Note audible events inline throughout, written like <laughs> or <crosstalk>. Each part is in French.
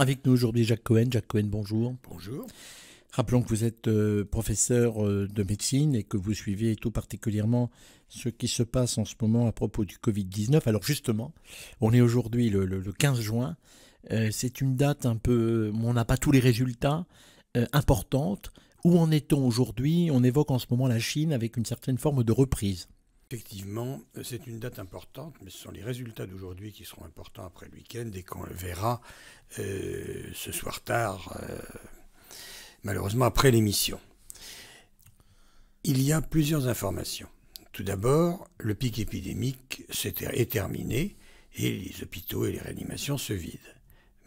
Avec nous aujourd'hui Jacques Cohen. Jacques Cohen, bonjour. Bonjour. Rappelons que vous êtes euh, professeur euh, de médecine et que vous suivez tout particulièrement ce qui se passe en ce moment à propos du Covid-19. Alors justement, on est aujourd'hui le, 15 juin. Euh, c'est une date un peu... On n'a pas tous les résultats importantes. Où en est-on aujourd'hui On évoque en ce moment la Chine avec une certaine forme de reprise. Effectivement, euh, c'est une date importante, mais ce sont les résultats d'aujourd'hui qui seront importants après le week-end et qu'on le verra euh, ce soir tard, euh, malheureusement après l'émission. Il y a plusieurs informations. Tout d'abord, le pic épidémique est terminé et les hôpitaux et les réanimations se vident.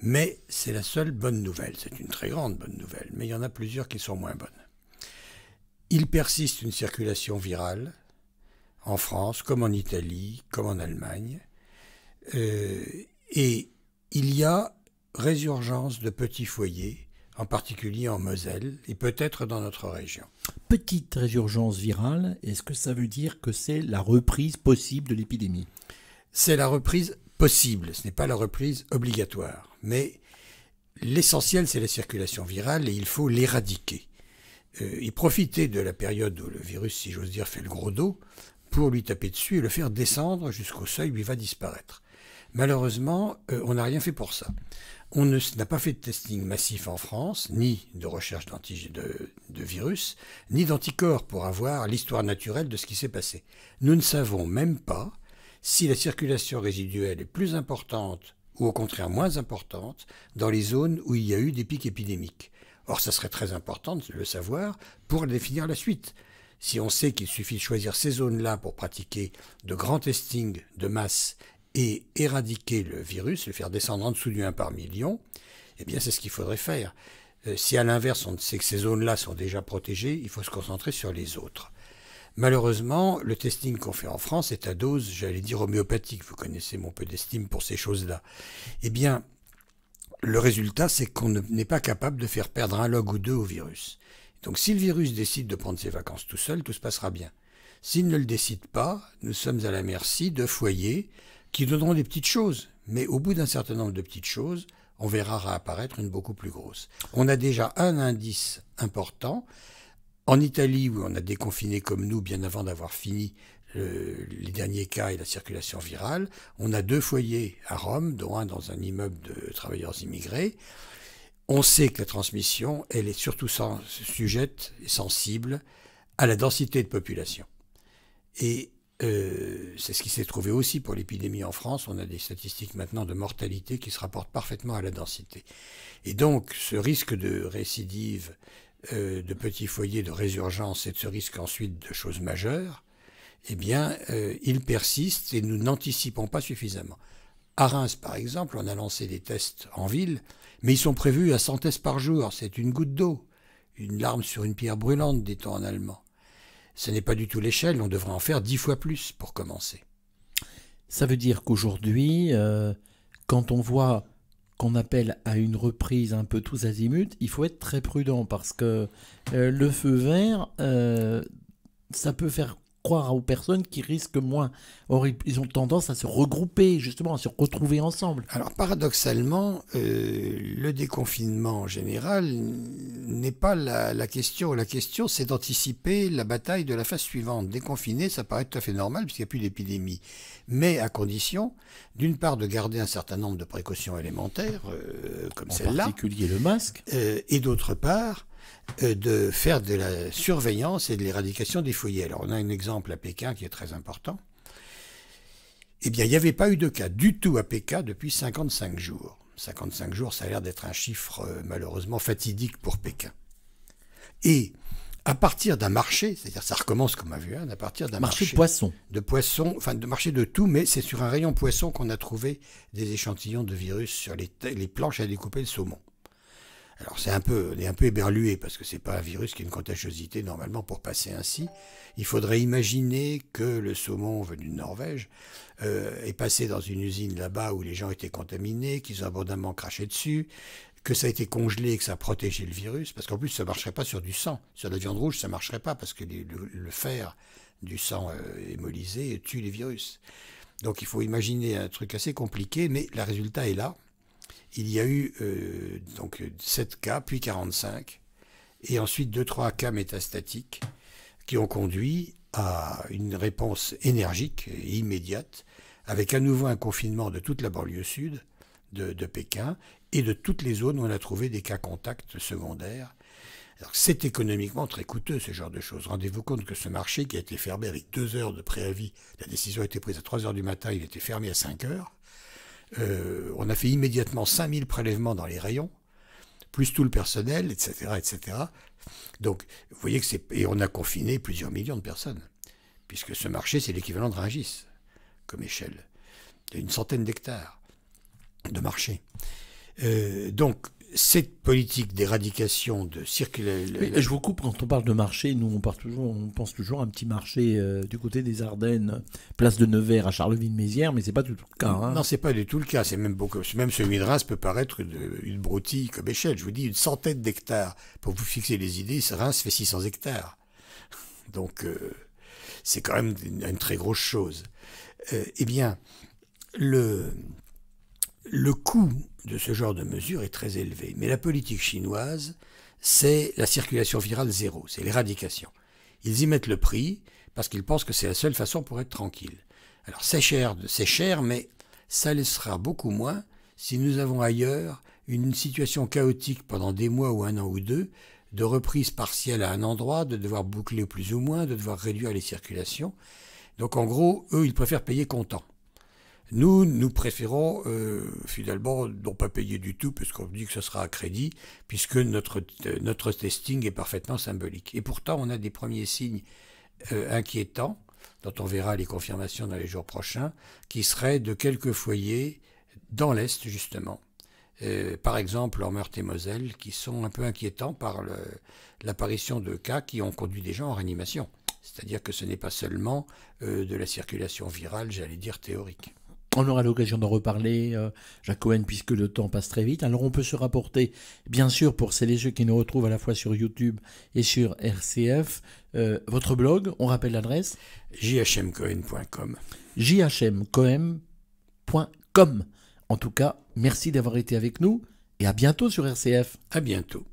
Mais c'est la seule bonne nouvelle, c'est une très grande bonne nouvelle, mais il y en a plusieurs qui sont moins bonnes. Il persiste une circulation virale, en France, comme en Italie, comme en Allemagne. Euh, et il y a résurgence de petits foyers, en particulier en Moselle et peut-être dans notre région. Petite résurgence virale, est-ce que ça veut dire que c'est la reprise possible de l'épidémie C'est la reprise possible, ce n'est pas la reprise obligatoire. Mais l'essentiel, c'est la circulation virale et il faut l'éradiquer. Euh, et profiter de la période où le virus, si j'ose dire, fait le gros dos pour lui taper dessus et le faire descendre jusqu'au seuil où il va disparaître. Malheureusement, euh, on n'a rien fait pour ça. On n'a pas fait de testing massif en France, ni de recherche de, de virus, ni d'anticorps pour avoir l'histoire naturelle de ce qui s'est passé. Nous ne savons même pas si la circulation résiduelle est plus importante ou au contraire moins importante dans les zones où il y a eu des pics épidémiques. Or, ça serait très important de le savoir pour définir la suite. Si on sait qu'il suffit de choisir ces zones-là pour pratiquer de grands testings de masse et éradiquer le virus, le faire descendre en dessous du 1 par million, eh bien c'est ce qu'il faudrait faire. Euh, si à l'inverse on sait que ces zones-là sont déjà protégées, il faut se concentrer sur les autres. Malheureusement, le testing qu'on fait en France est à dose, j'allais dire homéopathique, vous connaissez mon peu d'estime pour ces choses-là. Eh bien, le résultat, c'est qu'on n'est pas capable de faire perdre un log ou deux au virus. Donc si le virus décide de prendre ses vacances tout seul, tout se passera bien. S'il ne le décide pas, nous sommes à la merci de foyers qui donneront des petites choses. Mais au bout d'un certain nombre de petites choses, on verra réapparaître une beaucoup plus grosse. On a déjà un indice important. En Italie, où on a déconfiné comme nous bien avant d'avoir fini les derniers cas et la circulation virale, on a deux foyers à Rome, dont un dans un immeuble de travailleurs immigrés. On sait que la transmission, elle est surtout sujette et sensible à la densité de population. Et euh, c'est ce qui s'est trouvé aussi pour l'épidémie en France. On a des statistiques maintenant de mortalité qui se rapportent parfaitement à la densité. Et donc, ce risque de récidive, euh, de petits foyers, de résurgence et de ce risque ensuite de choses majeures, eh bien, euh, il persiste et nous n'anticipons pas suffisamment. À Reims, par exemple, on a lancé des tests en ville, mais ils sont prévus à 100 tests par jour. C'est une goutte d'eau, une larme sur une pierre brûlante, dit-on en allemand. Ce n'est pas du tout l'échelle, on devrait en faire dix fois plus pour commencer. Ça veut dire qu'aujourd'hui, euh, quand on voit qu'on appelle à une reprise un peu tous azimuts, il faut être très prudent parce que euh, le feu vert, euh, ça peut faire croire aux personnes qui risquent moins. ils ont tendance à se regrouper, justement, à se retrouver ensemble. Alors, paradoxalement, euh, le déconfinement en général n'est pas la, question. La question, c'est d'anticiper la bataille de la phase suivante. Déconfiner, ça paraît tout à fait normal, puisqu'il n'y a plus d'épidémie. Mais à condition, d'une part, de garder un certain nombre de précautions élémentaires, euh, comme celle-là. En particulier le masque. Euh, et d'autre part, euh, de faire de la surveillance et de l'éradication des foyers. Alors on a un exemple à Pékin qui est très important. Eh bien, il n'y avait pas eu de cas du tout à Pékin depuis 55 jours. 55 jours, ça a l'air d'être un chiffre euh, malheureusement fatidique pour Pékin. Et à partir d'un marché, c'est-à-dire ça recommence comme a vu, hein, à partir d'un marché, de poissons. De poissons, enfin de marché de tout, mais c'est sur un rayon poisson qu'on a trouvé des échantillons de virus sur les, les planches à découper le saumon. Alors c'est un peu, est un peu éberlué parce que c'est pas un virus qui a une contagiosité normalement pour passer ainsi. Il faudrait imaginer que le saumon venu de Norvège euh, est passé dans une usine là-bas où les gens étaient contaminés, qu'ils ont abondamment craché dessus, que ça a été congelé et que ça a protégé le virus. Parce qu'en plus ça marcherait pas sur du sang, sur la viande rouge ça marcherait pas parce que le, fer du sang euh, émolisé tue les virus. Donc il faut imaginer un truc assez compliqué, mais le résultat est là il y a eu euh, donc 7 cas, puis 45, et ensuite 2-3 cas métastatiques qui ont conduit à une réponse énergique et immédiate, avec à nouveau un confinement de toute la banlieue sud de, Pékin et de toutes les zones où on a trouvé des cas contacts secondaires. C'est économiquement très coûteux ce genre de choses. Rendez-vous compte que ce marché qui a été fermé avec deux heures de préavis, la décision a été prise à 3 heures du matin, il était fermé à 5 heures. Euh, on a fait immédiatement 5000 prélèvements dans les rayons, plus tout le personnel, etc. etc. Donc, vous voyez que c'est. Et on a confiné plusieurs millions de personnes, puisque ce marché, c'est l'équivalent de Ringis, comme échelle. d'une une centaine d'hectares de marché. Euh, donc, cette politique d'éradication de circuler. je vous coupe quand on parle de marché, nous on part toujours, on pense toujours à un petit marché euh, du côté des Ardennes, place de Nevers à Charleville-Mézières, mais c'est pas du tout le cas. Hein. Non, c'est pas du tout le cas. C'est même beaucoup, même celui de Reims peut paraître une, broutille comme échelle. Je vous dis une centaine d'hectares pour vous fixer les idées. Reims fait 600 hectares, <laughs> donc euh, c'est quand même une, très grosse chose. Euh, eh bien, le le coût de ce genre de mesure est très élevé, mais la politique chinoise, c'est la circulation virale zéro, c'est l'éradication. Ils y mettent le prix parce qu'ils pensent que c'est la seule façon pour être tranquille. Alors c'est cher, c'est cher, mais ça sera beaucoup moins si nous avons ailleurs une situation chaotique pendant des mois ou un an ou deux, de reprise partielle à un endroit, de devoir boucler plus ou moins, de devoir réduire les circulations. Donc en gros, eux, ils préfèrent payer comptant. Nous, nous préférons euh, finalement non pas payer du tout, puisqu'on dit que ce sera à crédit, puisque notre, euh, notre testing est parfaitement symbolique. Et pourtant, on a des premiers signes euh, inquiétants, dont on verra les confirmations dans les jours prochains, qui seraient de quelques foyers dans l'Est, justement. par exemple en Meurthe et Moselle, qui sont un peu inquiétants par l'apparition de cas qui ont conduit des gens en réanimation. C'est-à-dire que ce n'est pas seulement de la circulation virale, j'allais dire théorique. On aura l'occasion d'en reparler, euh, Jacques Cohen, puisque le temps passe très vite. Alors on peut se rapporter, bien sûr, pour celles et ceux qui nous retrouvent à la fois sur YouTube et sur RCF, euh, votre blog, on rappelle l'adresse jhmcohen.com. jhmcohen.com. En tout cas, merci d'avoir été avec nous et à bientôt sur RCF. À bientôt.